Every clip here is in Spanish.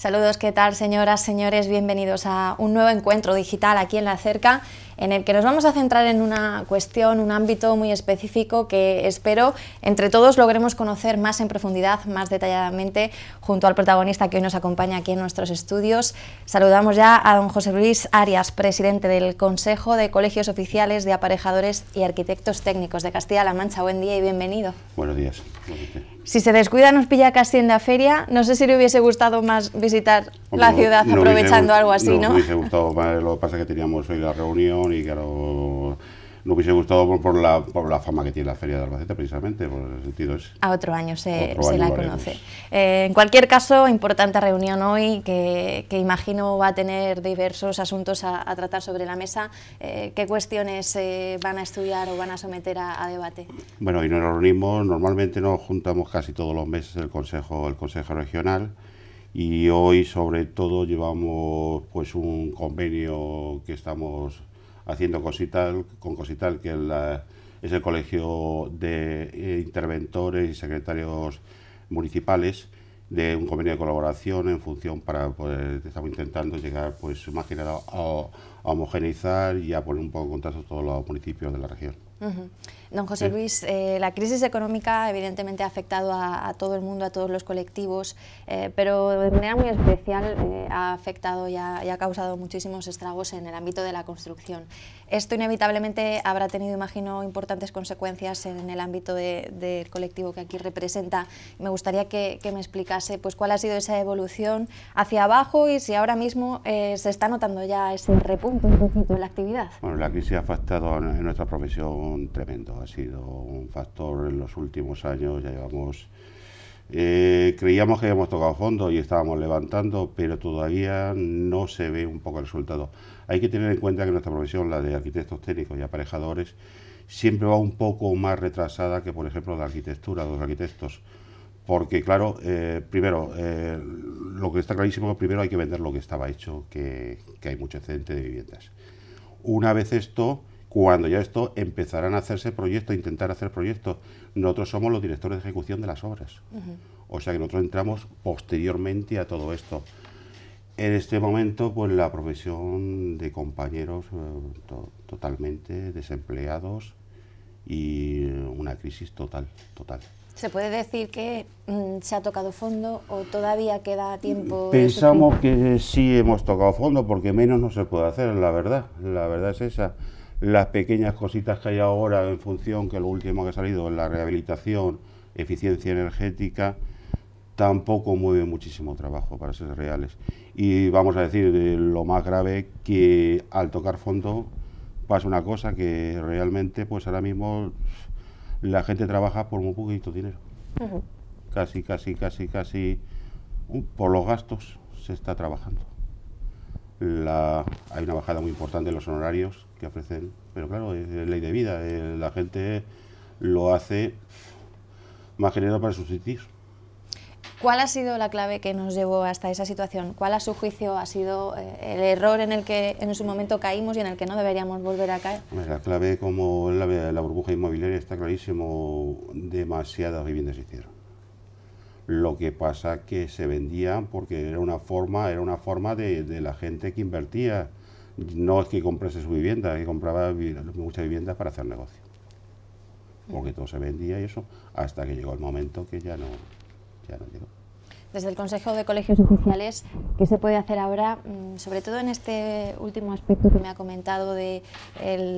Saludos, ¿qué tal señoras, señores? Bienvenidos a un nuevo encuentro digital aquí en La Cerca en el que nos vamos a centrar en una cuestión, un ámbito muy específico que espero entre todos logremos conocer más en profundidad, más detalladamente, junto al protagonista que hoy nos acompaña aquí en nuestros estudios. Saludamos ya a don José Luis Arias, presidente del Consejo de Colegios Oficiales de Aparejadores y Arquitectos Técnicos de Castilla-La Mancha. Buen día y bienvenido. Buenos días. Si se descuida nos pilla casi en la feria. No sé si le hubiese gustado más visitar la ciudad aprovechando algo así, ¿no? No hubiese gustado más, lo pasa que teníamos hoy la reunión y claro, no hubiese gustado por, la, la, fama que tiene la Feria de Albacete, precisamente, por ese sentido A otro año se, la conoce. Eh, en cualquier caso, importante reunión hoy que, imagino va a tener diversos asuntos a, tratar sobre la mesa. Eh, ¿Qué cuestiones eh, van a estudiar o van a someter a, debate? Bueno, y nos reunimos, normalmente nos juntamos casi todos los meses el Consejo, el Consejo Regional y hoy sobre todo llevamos pues un convenio que estamos haciendo cosita con cosital, que es el colegio de eh, interventores y secretarios municipales de un convenio de colaboración en función para poder pues, estamos intentando llegar pues más que a, homogeneizar y a poner un poco en contacto todos los municipios de la región. Don José Luis, eh, la crisis económica evidentemente ha afectado a, todo el mundo, a todos los colectivos, eh, pero de manera muy especial eh, ha afectado y ha, causado muchísimos estragos en el ámbito de la construcción. Esto inevitablemente habrá tenido, imagino, importantes consecuencias en el ámbito del colectivo que aquí representa. Me gustaría que, me explicase pues, cuál ha sido esa evolución hacia abajo y si ahora mismo se está notando ya ese repunte un poquito en la actividad. Bueno, la crisis ha afectado en nuestra profesión tremendo ha sido un factor en los últimos años, ya llevamos... Eh, creíamos que habíamos tocado fondo y estábamos levantando, pero todavía no se ve un poco el resultado. Hay que tener en cuenta que nuestra profesión, la de arquitectos técnicos y aparejadores, siempre va un poco más retrasada que, por ejemplo, la arquitectura de los arquitectos. Porque, claro, eh, primero, eh, lo que está clarísimo, primero hay que vender lo que estaba hecho, que, que hay mucho excedente de viviendas. Una vez esto, cuando ya esto empezarán a hacerse proyectos, intentar hacer proyectos. Nosotros somos los directores de ejecución de las obras. O sea que nosotros entramos posteriormente a todo esto. En este momento, pues la profesión de compañeros eh, totalmente desempleados y una crisis total, total. ¿Se puede decir que mm, se ha tocado fondo o todavía queda tiempo? Pensamos que sí hemos tocado fondo porque menos no se puede hacer, la verdad, la verdad es esa las pequeñas cositas que hay ahora en función, que lo último que ha salido es la rehabilitación, eficiencia energética, tampoco mueve muchísimo trabajo, para ser reales. Y vamos a decir, eh, lo más grave, que al tocar fondo pasa una cosa que realmente, pues ahora mismo la gente trabaja por muy poquito dinero. Casi, casi, casi, casi por los gastos se está trabajando la, hay una bajada muy importante en los honorarios que ofrecen, pero claro, es, ley de vida, eh, la gente lo hace más generado para sustituir. ¿Cuál ha sido la clave que nos llevó hasta esa situación? ¿Cuál a su juicio ha sido eh, el error en el que en su momento caímos y en el que no deberíamos volver a caer? La clave como la, la burbuja inmobiliaria está clarísimo, demasiadas viviendas hicieron lo que pasa que se vendían porque era una forma, era una forma de, la gente que invertía. No es que comprase su vivienda, que compraba muchas viviendas para hacer negocio. Porque todo se vendía y eso, hasta que llegó el momento que ya no, ya no llegó desde el Consejo de Colegios Oficiales, ¿qué se puede hacer ahora, mm, sobre todo en este último aspecto que me ha comentado del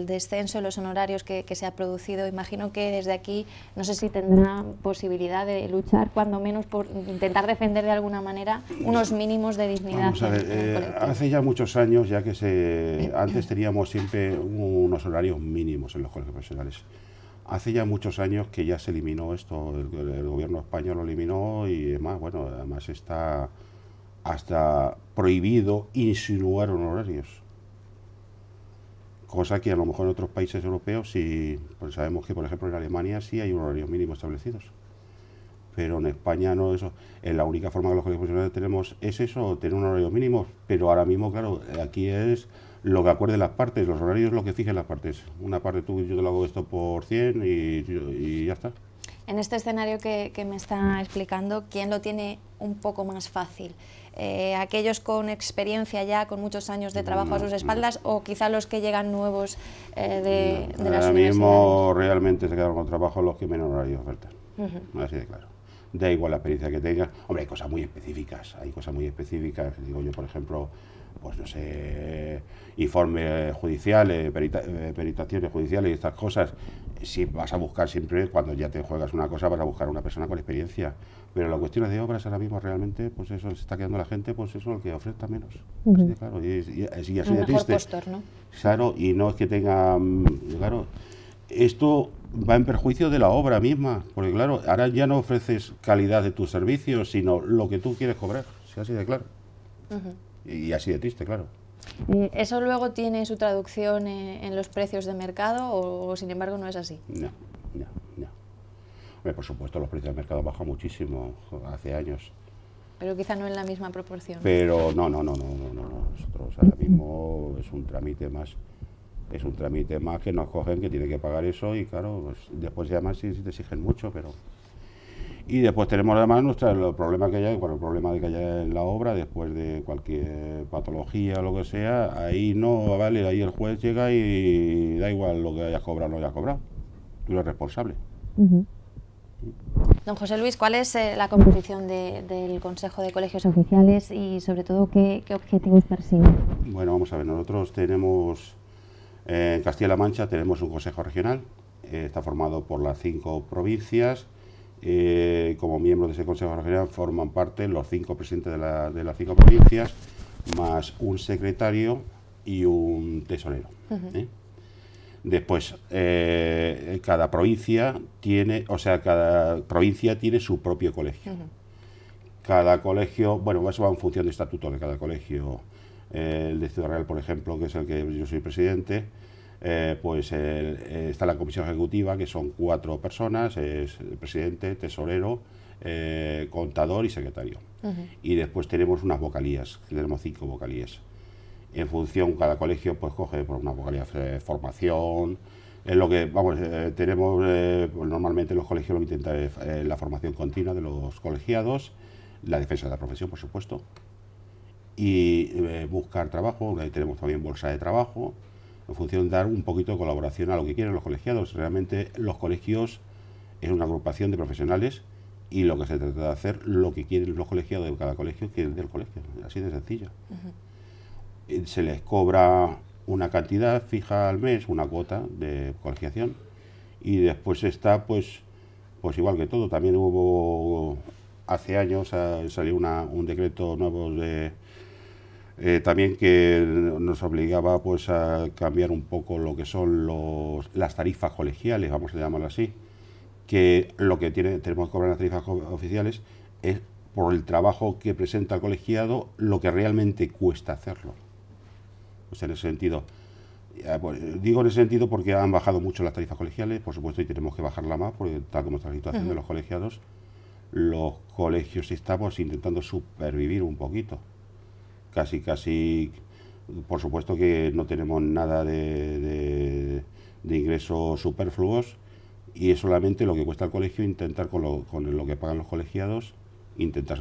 descenso de los honorarios que, se ha producido? Imagino que desde aquí, no sé si tendrá posibilidad de luchar, cuando menos por intentar defender de alguna manera unos mínimos de dignidad. Eh, hace ya muchos años, ya que antes teníamos siempre unos horarios mínimos en los colegios profesionales. Hace ya muchos años que ya se eliminó esto, el, gobierno español lo eliminó y además, bueno, además está hasta prohibido insinuar honorarios. Cosa que a lo mejor en otros países europeos sí, pues sabemos que por ejemplo en Alemania sí hay honorarios mínimos establecidos. Pero en España no, eso. Eh, la única forma que los colegios profesionales tenemos es eso, tener un horario mínimo. Pero ahora mismo, claro, aquí es lo que acuerden las partes, los horarios lo que fijen las partes. Una parte tú, y yo te lo hago esto por 100 y, ya está. En este escenario que, me está explicando, ¿quién lo tiene un poco más fácil? Eh, ¿Aquellos con experiencia ya, con muchos años de trabajo a sus espaldas o quizá los que llegan nuevos eh, de, no. de las Ahora mismo realmente se quedaron con trabajo los que menos horarios ofertan, así de claro. Da igual la experiencia que tengas. Hombre, hay cosas muy específicas, hay cosas muy específicas. Digo yo, por ejemplo, pues no sé, informes judiciales, eh, peritaciones judiciales y estas cosas, si vas a buscar siempre, cuando ya te juegas una cosa, vas a buscar una persona con experiencia. Pero las cuestiones de obras ahora mismo realmente, pues eso se está quedando la gente, pues eso, es lo que ofrece menos. claro, y, así de triste. Claro, y no es que tenga, mm, claro, esto va en perjuicio de la obra misma, porque claro, ahora ya no ofreces calidad de tus servicios, sino lo que tú quieres cobrar, si así de claro. Y así de triste, claro. Mm, ¿Eso luego tiene su traducción en, los precios de mercado o, sin embargo no es así? No, no, no. por supuesto los precios de mercado bajan muchísimo hace años. Pero quizá no en la misma proporción. Pero no, no, no, no, no, no. Nosotros ahora mismo es un trámite más. Es un trámite más que nos cogen, que tiene que pagar eso y claro, pues, después ya más sí te exigen mucho, pero... Y después tenemos además nuestra, el problema que hay bueno, el problema de que haya en la obra, después de cualquier patología o lo que sea, ahí no vale, ahí el juez llega y da igual lo que haya cobrado o no hayas cobrado. Tú eres responsable. Don José Luis, ¿cuál es eh, la composición del Consejo de Colegios Oficiales y sobre todo qué, qué objetivos persigue? Bueno, vamos a ver, nosotros tenemos, eh, en Castilla-La Mancha tenemos un Consejo Regional, eh, está formado por las cinco provincias, eh, como miembros de ese Consejo Regional forman parte los cinco presidentes de, las cinco provincias, más un secretario y un tesorero. ¿eh? Después, eh, cada provincia tiene, o sea, cada provincia tiene su propio colegio. Cada colegio, bueno, eso va en función de estatuto de cada colegio. el de Ciudad Real, por ejemplo, que es el que yo soy presidente, eh, pues eh, está la comisión ejecutiva, que son cuatro personas, es el presidente, tesorero, eh, contador y secretario. Y después tenemos unas vocalías, tenemos cinco vocalías. En función, cada colegio pues coge por una vocalía de formación, en lo que, vamos, tenemos pues, normalmente los colegios lo la formación continua de los colegiados, la defensa de la profesión, por supuesto, y buscar trabajo, ahí tenemos también bolsa de trabajo, en función de dar un poquito de colaboración a lo que quieren los colegiados. Realmente los colegios es una agrupación de profesionales y lo que se trata de hacer, lo que quieren los colegiados de cada colegio, que del colegio, así de sencillo. Eh, se les cobra una cantidad fija al mes, una cuota de colegiación, y después está pues, pues igual que todo, también hubo hace años eh, salió un decreto nuevo de eh, también que nos obligaba pues, a cambiar un poco lo que son las tarifas colegiales, vamos a llamarlo así, que lo que tiene, tenemos que cobrar las tarifas oficiales es por el trabajo que presenta el colegiado lo que realmente cuesta hacerlo. Pues en ese sentido, pues, digo en ese sentido porque han bajado mucho las tarifas colegiales, por supuesto, y tenemos que bajarla más, porque tal como está la situación de los colegiados, los colegios estamos intentando supervivir un poquito casi, casi, por supuesto que no tenemos nada de, ingresos superfluos y es solamente lo que cuesta el colegio intentar con lo, con lo que pagan los colegiados intentar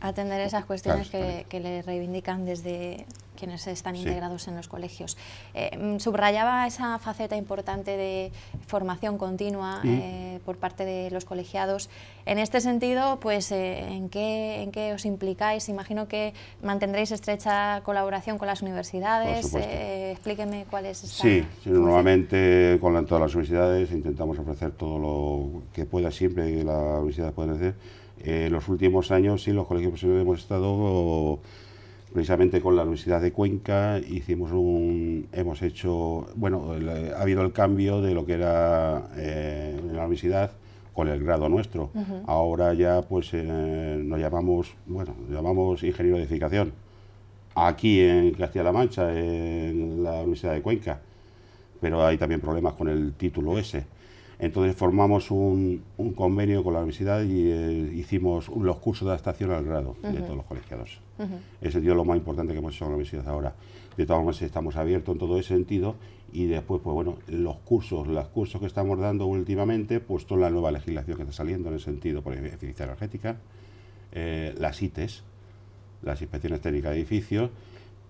atender esas cuestiones que, le reivindican desde quienes están integrados en los colegios. Eh, mm, subrayaba esa faceta importante de formación continua mm. eh, por parte de los colegiados. En este sentido, pues, eh, ¿en, qué, os implicáis? Imagino que mantendréis estrecha colaboración con las universidades. explíqueme cuál es Sí, normalmente con todas las universidades intentamos ofrecer todo lo que pueda siempre que la universidad pueda hacer en los últimos años sí, los colegios profesionales hemos estado precisamente con la Universidad de Cuenca, hicimos un, hemos hecho, bueno, ha habido el cambio de lo que era eh, la universidad con el grado nuestro. Ahora ya pues eh, nos llamamos, bueno, nos llamamos ingeniero de edificación. Aquí en Castilla-La Mancha, en la Universidad de Cuenca. Pero hay también problemas con el título ese. Entonces formamos un, convenio con la universidad y eh, hicimos los cursos de adaptación al grado de todos los colegiados. Ese es lo más importante que hemos hecho en la universidad ahora. De todas formas, estamos abiertos en todo ese sentido y después, pues bueno, los cursos, los cursos que estamos dando últimamente, pues toda la nueva legislación que está saliendo en el sentido por eficiencia energética, eh, las ITES, las inspecciones técnicas de edificios,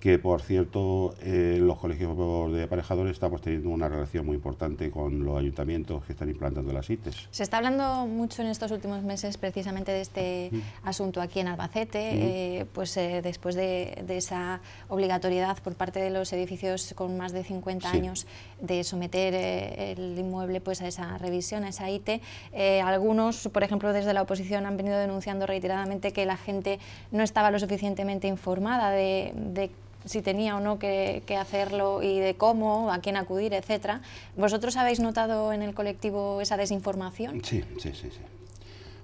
que por cierto eh, los colegios de aparejadores estamos teniendo una relación muy importante con los ayuntamientos que están implantando las ITES. Se está hablando mucho en estos últimos meses precisamente de este asunto aquí en Albacete, eh, pues eh, después de, esa obligatoriedad por parte de los edificios con más de 50 años de someter el inmueble pues a esa revisión, a esa ITE. algunos, por ejemplo, desde la oposición han venido denunciando reiteradamente que la gente no estaba lo suficientemente informada de, de si tenía o no que, hacerlo y de cómo, a quién acudir, etcétera. ¿Vosotros habéis notado en el colectivo esa desinformación? Sí, sí, sí. sí.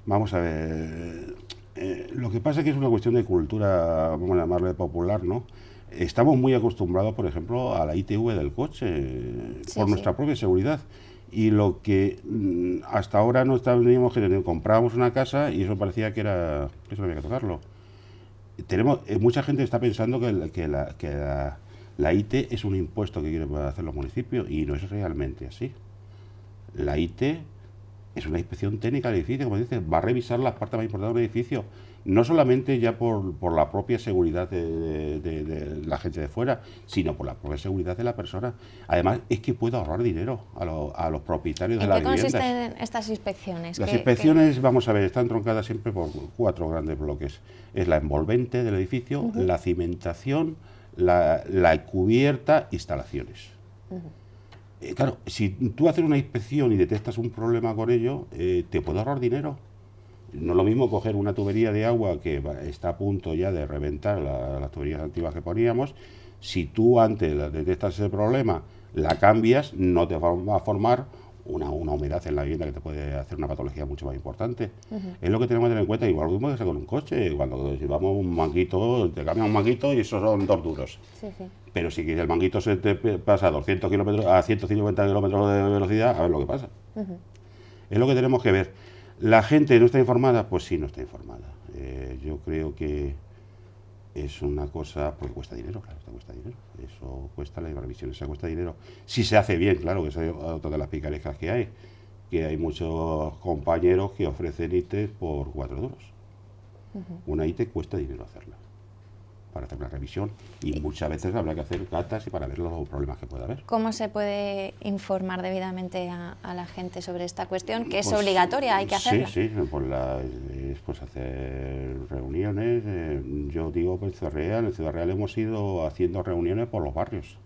Vamos a ver. Eh, lo que pasa es que es una cuestión de cultura, vamos a llamarle popular, ¿no? Estamos muy acostumbrados, por ejemplo, a la ITV del coche, por nuestra propia seguridad y lo que mm, hasta ahora no estábamos que comprábamos una casa y eso parecía que era eso había que tocarlo tenemos eh, mucha gente está pensando que, la, que, IT es un impuesto que quieren hacer los municipios y no es realmente así. La IT es una inspección técnica del edificio, como dice, va a revisar las partes más importantes del edificio no solamente ya por, la propia seguridad de, la gente de fuera, sino por la propia seguridad de la persona. Además, es que puedo ahorrar dinero a, los propietarios de la vivienda. ¿De qué consisten estas inspecciones? Las inspecciones, vamos a ver, están troncadas siempre por cuatro grandes bloques. Es la envolvente del edificio, la cimentación, la, cubierta, instalaciones. Eh, claro, si tú haces una inspección y detectas un problema con ello, eh, te puedo ahorrar dinero. No es lo mismo coger una tubería de agua que está a punto ya de reventar las tuberías antiguas que poníamos. Si tú antes detectas ese problema, la cambias, no te va a formar una, humedad en la vivienda que te puede hacer una patología mucho más importante. Es lo que tenemos que tener en cuenta, igual que con un coche, cuando llevamos un manguito, te cambian un manguito y esos son dos duros. Pero si el manguito se te pasa a 200 kilómetros, a 150 kilómetros de velocidad, a ver lo que pasa. Es lo que tenemos que ver. ¿La gente no está informada? Pues sí, no está informada. Eh, yo creo que es una cosa, porque cuesta dinero, claro, cuesta dinero. Eso cuesta, la revisión eso cuesta dinero. Si se hace bien, claro, que esa es otra de las picarejas que hay, que hay muchos compañeros que ofrecen ITES por cuatro duros. Una ite cuesta dinero hacerla para hacer una revisión y muchas veces habrá que hacer catas y para ver los problemas que pueda haber. ¿Cómo se puede informar debidamente a, la gente sobre esta cuestión que es pues, obligatoria, hay que hacerla? Sí, sí, pues, pues, hacer reuniones. Eh, yo digo, pues Ciudad Real, en Ciudad Real hemos ido haciendo reuniones por los barrios.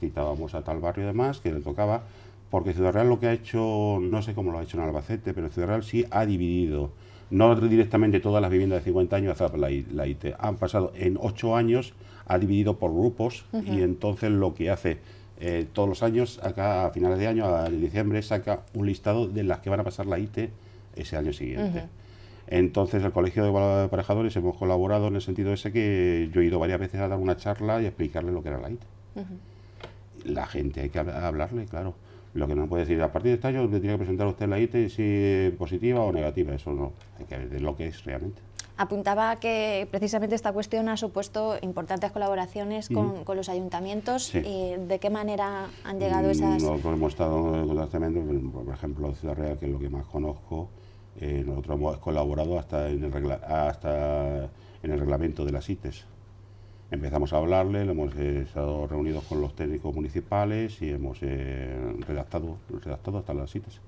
Citábamos a tal barrio y demás que le tocaba, porque Ciudad Real lo que ha hecho, no sé cómo lo ha hecho en Albacete, pero Ciudad Real sí ha dividido no directamente todas las viviendas de 50 años a la, la IT. Han pasado en 8 años, ha dividido por grupos y entonces lo que hace eh, todos los años, acá a finales de año, a diciembre, saca un listado de las que van a pasar la ITE ese año siguiente. Entonces, el Colegio de Aparejadores hemos colaborado en el sentido ese que yo he ido varias veces a dar una charla y explicarle lo que era la IT. La gente hay que hablarle, claro. Lo que no puede decir, a partir de este año le tiene que presentar usted la ITE si positiva o negativa, eso no, hay que ver de lo que es realmente. Apuntaba que precisamente esta cuestión ha supuesto importantes colaboraciones con, los ayuntamientos. ¿De qué manera han llegado esas...? Mm, nosotros hemos estado constantemente, por ejemplo, Ciudad Real, que es lo que más conozco, eh, nosotros hemos colaborado hasta en, el hasta en el reglamento de las ITES, Empezamos a hablarle, hemos eh, estado reunidos con los técnicos municipales y hemos eh, redactado, redactado hasta las citas.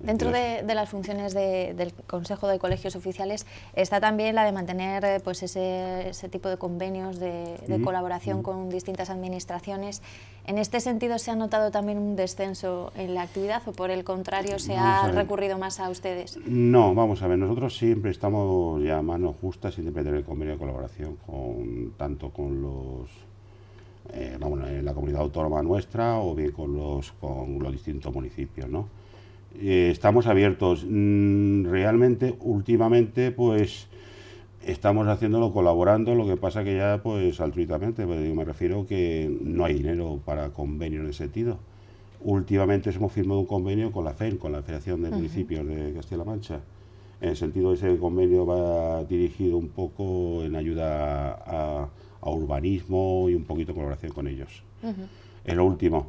Dentro de, las funciones del Consejo de Colegios Oficiales está también la de mantener pues, ese, tipo de convenios de, colaboración con distintas administraciones. ¿En este sentido se ha notado también un descenso en la actividad o por el contrario se ha recurrido más a ustedes? No, vamos a ver, nosotros siempre estamos ya a manos justas sin depender del convenio de colaboración con tanto con los eh, vamos, en la comunidad autónoma nuestra o bien con los, con los distintos municipios, ¿no? Eh, estamos abiertos. Mm, realmente, últimamente, pues estamos haciéndolo colaborando, lo que pasa que ya, pues altruitamente, pues, me refiero que no hay dinero para convenio en ese sentido. Últimamente hemos firmado un convenio con la FEN, con la Federación de Municipios de Castilla-La Mancha. En el sentido de ese convenio va dirigido un poco en ayuda a, urbanismo y un poquito colaboración con ellos. es lo último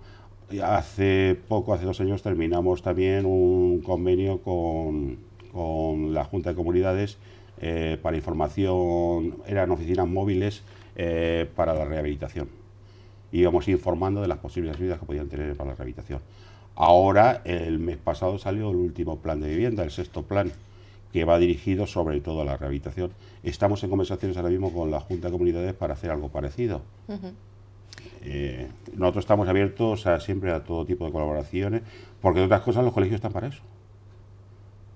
hace poco, hace dos años, terminamos también un convenio con, la Junta de Comunidades eh, para información, eran oficinas móviles eh, para la rehabilitación. Íbamos informando de las posibles ayudas que podían tener para la rehabilitación. Ahora, el mes pasado salió el último plan de vivienda, el sexto plan, que va dirigido sobre todo a la rehabilitación. Estamos en conversaciones ahora mismo con la Junta de Comunidades para hacer algo parecido. Eh, nosotros estamos abiertos a, siempre a todo tipo de colaboraciones, porque de otras cosas los colegios están para eso.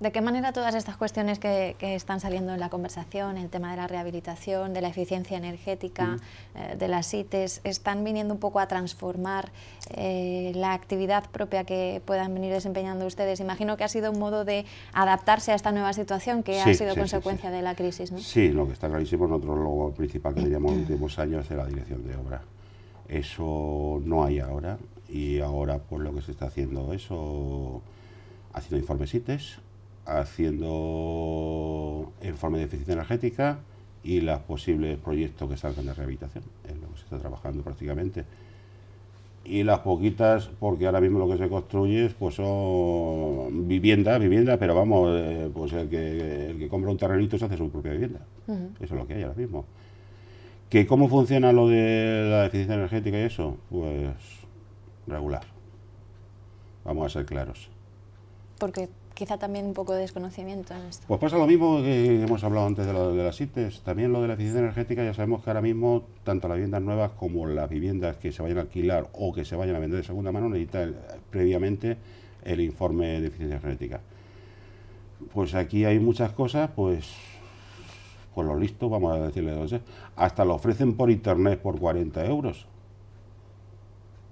¿De qué manera todas estas cuestiones que, están saliendo en la conversación, el tema de la rehabilitación, de la eficiencia energética, mm. eh, de las cites, están viniendo un poco a transformar eh, la actividad propia que puedan venir desempeñando ustedes? Imagino que ha sido un modo de adaptarse a esta nueva situación que ha sido consecuencia de la crisis, ¿no? Sí, lo que está clarísimo, nosotros lo principal que teníamos en los últimos años de la dirección de obra. Eso no hay ahora y ahora pues lo que se está haciendo eso, haciendo informes ITES, haciendo informes de eficiencia energética y los posibles proyectos que salgan de rehabilitación, es lo que se está trabajando prácticamente. Y las poquitas, porque ahora mismo lo que se construye pues son viviendas, viviendas, pero vamos, eh, pues el que, el que compra un terrenito se hace su propia vivienda. Eso es lo que hay ahora mismo. ¿Que ¿Cómo funciona lo de la eficiencia energética y eso? Pues regular. Vamos a ser claros. Porque quizá también un poco de desconocimiento en esto. Pues pasa lo mismo que hemos hablado antes de, las CITES, También lo de la eficiencia energética, ya sabemos que ahora mismo tanto las viviendas nuevas como las viviendas que se vayan a alquilar o que se vayan a vender de segunda mano necesitan eh, previamente el informe de eficiencia energética. Pues aquí hay muchas cosas, pues con pues lo listo, vamos a decirle dos hasta lo ofrecen por internet por 40 euros.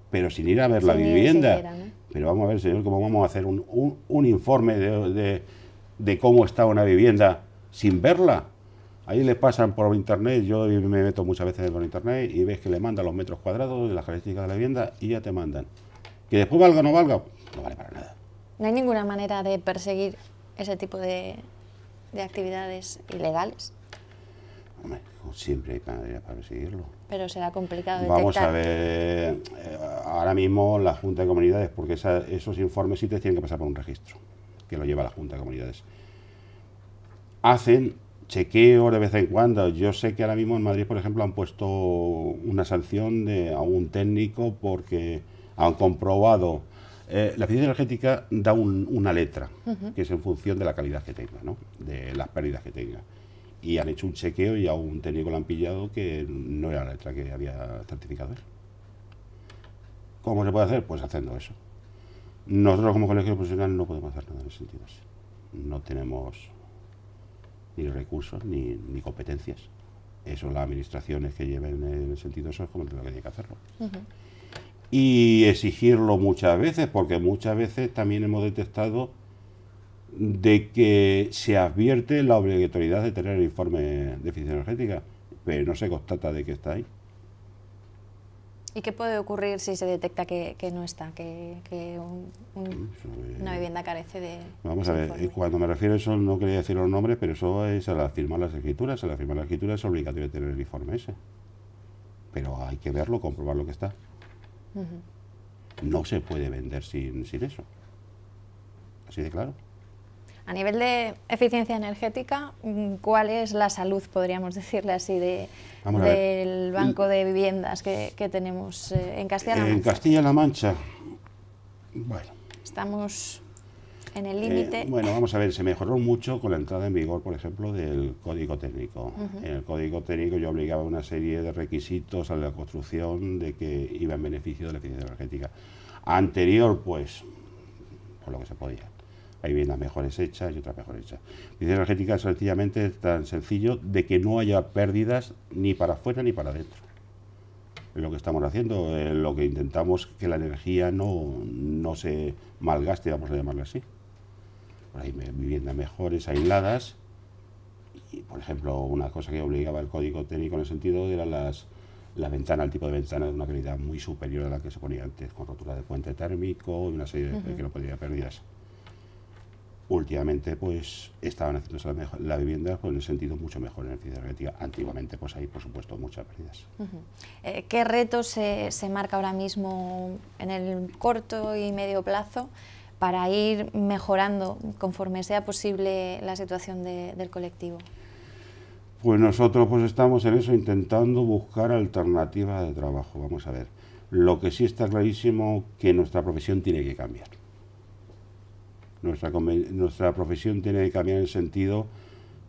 Pero sin ir a ver la vivienda. Pero vamos a ver, señor, cómo vamos a hacer un, informe de, de, cómo está una vivienda sin verla. Ahí le pasan por internet, yo me meto muchas veces por internet y ves que le mandan los metros cuadrados, las características de la vivienda y ya te mandan. Que después valga o no valga, no vale para nada. No hay ninguna manera de perseguir ese tipo de, de actividades ilegales siempre hay para seguirlo. Pero será complicado detectar. Vamos a ver, eh, ahora mismo la Junta de Comunidades, porque esos informes te tienen que pasar por un registro, que lo lleva la Junta de Comunidades. Hacen chequeos de vez en cuando. Yo sé que ahora mismo en Madrid, por ejemplo, han puesto una sanción a un técnico porque han comprobado... Eh, la eficiencia energética da una letra, que es en función de la calidad que tenga, de las pérdidas que tenga y han hecho un chequeo y a un técnico lo han pillado que no era la letra que había certificado él. ¿Cómo se puede hacer? Pues haciendo eso. Nosotros como colegio profesional no podemos hacer nada en ese sentido. No tenemos ni recursos ni, competencias. Eso las administraciones que lleven en el sentido eso es como lo que tiene que hacerlo. Y exigirlo muchas veces, porque muchas veces también hemos detectado de que se advierte la obligatoriedad de tener el informe de eficiencia energética, pero no se constata de que está ahí. ¿Y qué puede ocurrir si se detecta que, no está, que, una vivienda carece de... Vamos a ver, eh, cuando me refiero a eso no quería decir los nombres, pero eso es a la firma las escrituras, a la firma las escrituras es obligatorio tener el informe ese. Pero hay que verlo, comprobar lo que está. No se puede vender sin eso. Así de claro. A nivel de eficiencia energética, mm, ¿cuál es la salud, podríamos decirle así, de, del banco de viviendas que, tenemos eh, en Castilla-La Mancha? En Castilla-La Mancha, bueno. Estamos en el eh, límite. bueno, vamos a ver, se mejoró mucho con la entrada en vigor, por ejemplo, del código técnico. En el código técnico yo obligaba una serie de requisitos a la construcción de que iba en beneficio de la eficiencia energética. Anterior, pues, por lo que se podía hay viviendas mejores hechas y otras mejor hechas. Eficiencia energética es sencillamente tan sencillo de que no haya pérdidas ni para afuera ni para adentro. Es lo que estamos haciendo, es lo que intentamos que la energía no, se malgaste, vamos a llamarlo así. Por ahí viviendas mejores, aisladas. Y, por ejemplo, una cosa que obligaba el código técnico en el sentido era las, la ventana, el tipo de ventana de una calidad muy superior a la que se ponía antes, con rotura de puente térmico y una serie de que no podía pérdidas últimamente pues estaban haciendo la, vivienda con pues, el sentido mucho mejor en eficiencia energética. Antiguamente pues hay por supuesto muchas pérdidas. Eh, ¿Qué retos se, se marca ahora mismo en el corto y medio plazo para ir mejorando conforme sea posible la situación del colectivo? Pues nosotros pues estamos en eso intentando buscar alternativas de trabajo, vamos a ver. Lo que sí está clarísimo que nuestra profesión tiene que cambiar nuestra, profesión tiene que cambiar en el sentido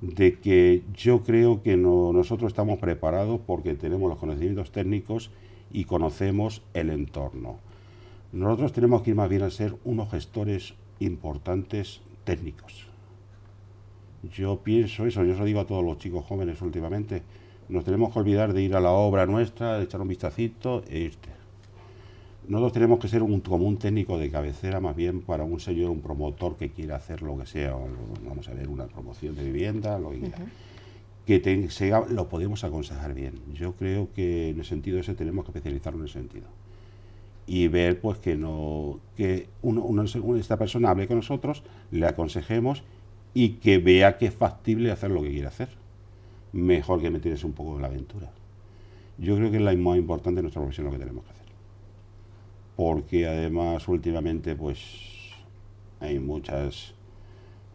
de que yo creo que no, nosotros estamos preparados porque tenemos los conocimientos técnicos y conocemos el entorno. Nosotros tenemos que ir más bien a ser unos gestores importantes técnicos. Yo pienso eso, yo lo digo a todos los chicos jóvenes últimamente. Nos tenemos que olvidar de ir a la obra nuestra, de echar un vistacito e irte nosotros tenemos que ser un, como un técnico de cabecera más bien para un señor, un promotor que quiera hacer lo que sea, vamos a ver, una promoción de vivienda, lo que quiera. Que lo podemos aconsejar bien. Yo creo que en el sentido ese tenemos que especializarlo en ese sentido. Y ver pues que no que uno, esta persona hable con nosotros, le aconsejemos y que vea que es factible hacer lo que quiere hacer. Mejor que meterse un poco en la aventura. Yo creo que es lo más importante de nuestra profesión lo que tenemos que hacer porque además últimamente pues hay muchas...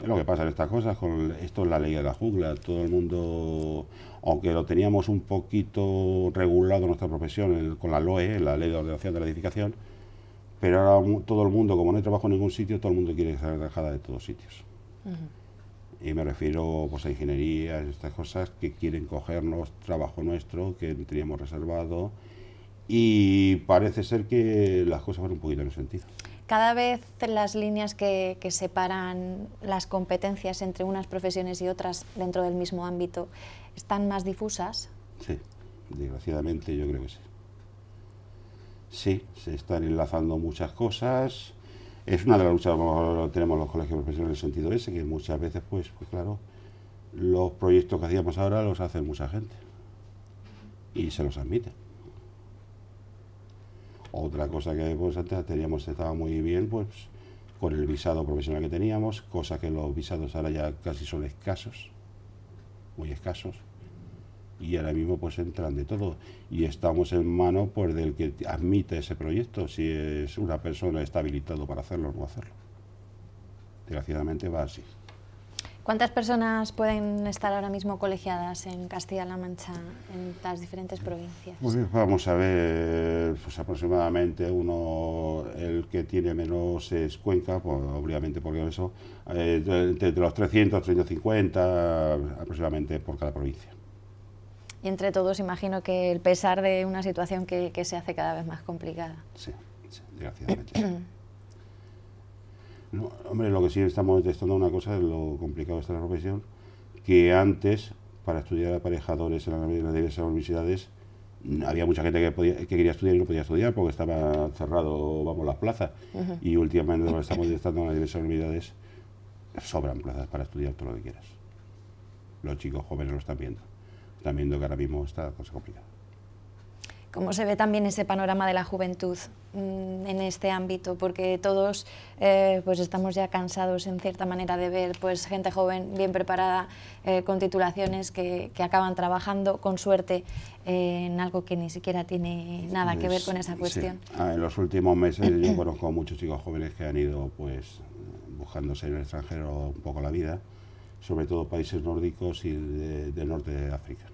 Es lo que pasa en estas cosas, con esto es la ley de la jungla, todo el mundo, aunque lo teníamos un poquito regulado en nuestra profesión con la LOE, la Ley de Ordenación de la Edificación, pero ahora todo el mundo, como no hay trabajo en ningún sitio, todo el mundo quiere ser trabajada de todos sitios. Y me refiero pues, a ingenierías, estas cosas que quieren cogernos trabajo nuestro que teníamos reservado y parece ser que las cosas van un poquito en ese sentido. Cada vez las líneas que, separan las competencias entre unas profesiones y otras dentro del mismo ámbito están más difusas. Sí, desgraciadamente yo creo que sí. Sí, se están enlazando muchas cosas. Es una de las luchas que tenemos los colegios profesionales en el sentido ese, que muchas veces, pues, pues claro, los proyectos que hacíamos ahora los hace mucha gente y se los admite. Otra cosa que pues, antes teníamos, estaba muy bien, pues con el visado profesional que teníamos, cosa que los visados ahora ya casi son escasos, muy escasos, y ahora mismo pues entran de todo, y estamos en mano pues del que admite ese proyecto, si es una persona está habilitado para hacerlo o no hacerlo. Desgraciadamente va así. ¿Cuántas personas pueden estar ahora mismo colegiadas en Castilla-La Mancha, en las diferentes provincias? Pues vamos a ver, pues aproximadamente uno, el que tiene menos es Cuenca, obviamente porque eso, eh, entre los 300, 350 aproximadamente por cada provincia. Y entre todos imagino que el pesar de una situación que, se hace cada vez más complicada. Sí, sí desgraciadamente. hombre, lo que sí estamos detectando una cosa es lo complicado está la profesión, que antes, para estudiar aparejadores en las diversas universidades, había mucha gente que, quería estudiar y no podía estudiar porque estaba cerrado, vamos, las plazas. Y últimamente lo que estamos detectando en las diversas universidades, sobran plazas para estudiar todo lo que quieras. Los chicos jóvenes lo están viendo. Están viendo que ahora mismo está cosa complicada cómo se ve también ese panorama de la juventud mm, en este ámbito, porque todos eh, pues estamos ya cansados en cierta manera de ver pues gente joven bien preparada eh, con titulaciones que, acaban trabajando con suerte eh, en algo que ni siquiera tiene nada que ver pues, con esa cuestión. Ah, en los últimos meses yo conozco a muchos chicos jóvenes que han ido pues buscándose en el extranjero un poco la vida, sobre todo países nórdicos y del norte de África.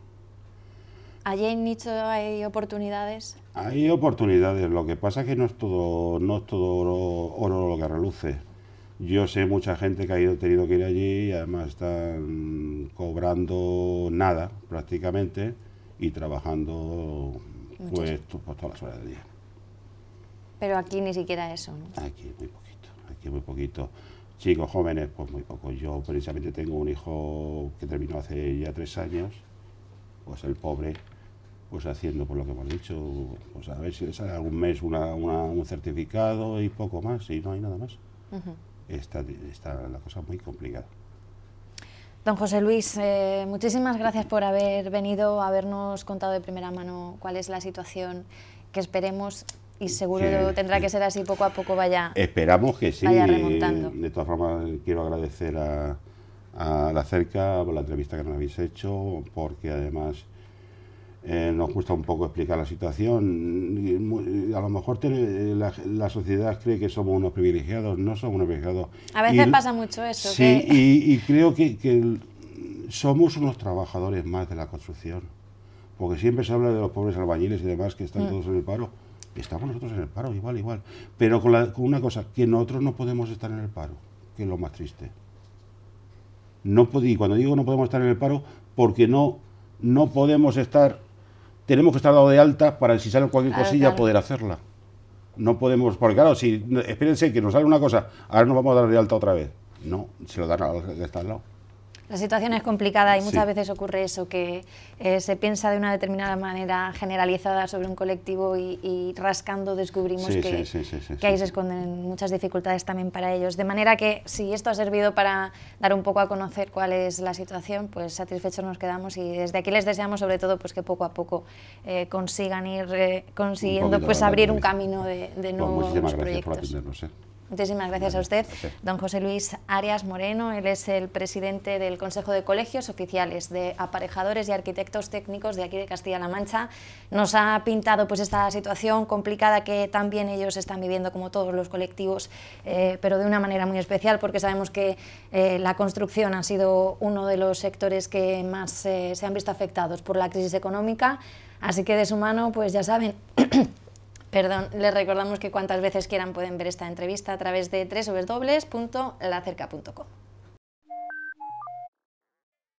¿Allí en Nicho hay oportunidades? Hay oportunidades, lo que pasa es que no es todo, no todo oro, lo que reluce. Yo sé mucha gente que ha ido, tenido que ir allí y además están cobrando nada prácticamente y trabajando pues, pues, todas las horas del día. Pero aquí ni siquiera eso, ¿no? Aquí muy poquito, aquí muy poquito. Chicos jóvenes, pues muy poco. Yo precisamente tengo un hijo que terminó hace ya tres años, pues el pobre pues haciendo por lo que hemos dicho, pues a ver si les sale algún mes un certificado y poco más, y no hay nada más. está, la cosa muy complicada. Don José Luis, eh, muchísimas gracias por haber venido, habernos contado de primera mano cuál es la situación que esperemos y seguro tendrá que ser así poco a poco vaya Esperamos que sí. De todas formas, quiero agradecer a, a la cerca por la entrevista que nos habéis hecho, porque además eh, nos cuesta un poco explicar la situación. a lo mejor eh, la, sociedad cree que somos unos privilegiados, no somos unos privilegiados. A veces pasa mucho eso. Sí, y, creo que, somos unos trabajadores más de la construcción. Porque siempre se habla de los pobres albañiles y demás que están mm. todos en el paro. Estamos nosotros en el paro, igual, igual. Pero con, una cosa, que nosotros no podemos estar en el paro, que es lo más triste. No y cuando digo no podemos estar en el paro, porque no, no podemos estar tenemos que estar dado de alta para si sale cualquier cosilla poder hacerla. No podemos, porque claro, si espérense que nos sale una cosa, ahora nos vamos a dar de alta otra vez. No, se lo dan al que está al lado. La situación es complicada y muchas veces ocurre eso, que eh, se piensa de una determinada manera generalizada sobre un colectivo y, rascando descubrimos que, ahí se esconden muchas dificultades también para ellos. De manera que si esto ha servido para dar un poco a conocer cuál es la situación, pues satisfechos nos quedamos y desde aquí les deseamos sobre todo pues que poco a poco eh, consigan ir eh, consiguiendo pues abrir un camino de, de proyectos. Muchísimas gracias a usted, don José Luis Arias Moreno. Él es el presidente del Consejo de Colegios Oficiales de Aparejadores y Arquitectos Técnicos de aquí de Castilla-La Mancha. Nos ha pintado pues, esta situación complicada que también ellos están viviendo, como todos los colectivos, eh, pero de una manera muy especial, porque sabemos que eh, la construcción ha sido uno de los sectores que más eh, se han visto afectados por la crisis económica. Así que de su mano, pues ya saben. Perdón, les recordamos que cuantas veces quieran pueden ver esta entrevista a través de www.lacerca.com.